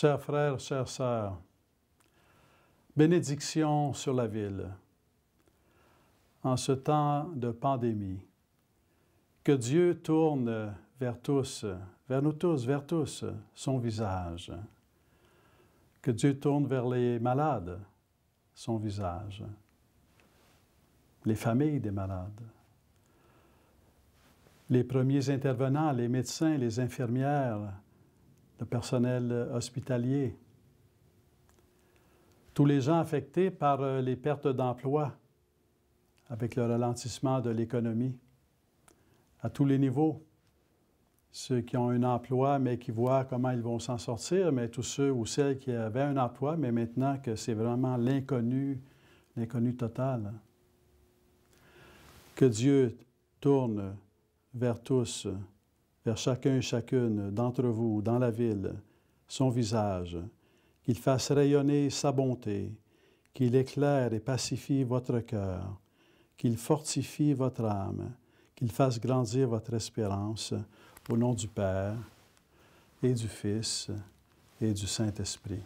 Chers frères, chères sœurs, bénédiction sur la ville. En ce temps de pandémie, que Dieu tourne vers tous, vers nous tous, vers tous, son visage. Que Dieu tourne vers les malades, son visage. Les familles des malades. Les premiers intervenants, les médecins, les infirmières, le personnel euh, hospitalier, tous les gens affectés par euh, les pertes d'emploi avec le ralentissement de l'économie, à tous les niveaux, ceux qui ont un emploi mais qui voient comment ils vont s'en sortir, mais tous ceux ou celles qui avaient un emploi, mais maintenant que c'est vraiment l'inconnu, l'inconnu total. Que Dieu tourne vers tous vers chacun et chacune d'entre vous dans la ville son visage, qu'il fasse rayonner sa bonté, qu'il éclaire et pacifie votre cœur, qu'il fortifie votre âme, qu'il fasse grandir votre espérance, au nom du Père et du Fils et du Saint-Esprit.